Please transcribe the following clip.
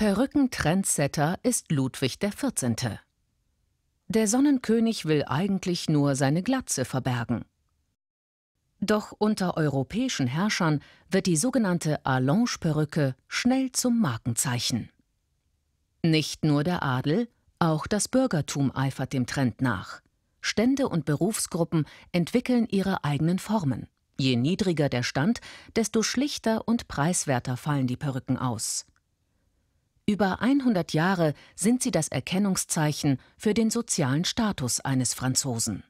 Perückentrendsetter ist Ludwig XIV. Der Sonnenkönig will eigentlich nur seine Glatze verbergen. Doch unter europäischen Herrschern wird die sogenannte Allonge-Perücke schnell zum Markenzeichen. Nicht nur der Adel, auch das Bürgertum eifert dem Trend nach. Stände und Berufsgruppen entwickeln ihre eigenen Formen. Je niedriger der Stand, desto schlichter und preiswerter fallen die Perücken aus. Über 100 Jahre sind sie das Erkennungszeichen für den sozialen Status eines Franzosen.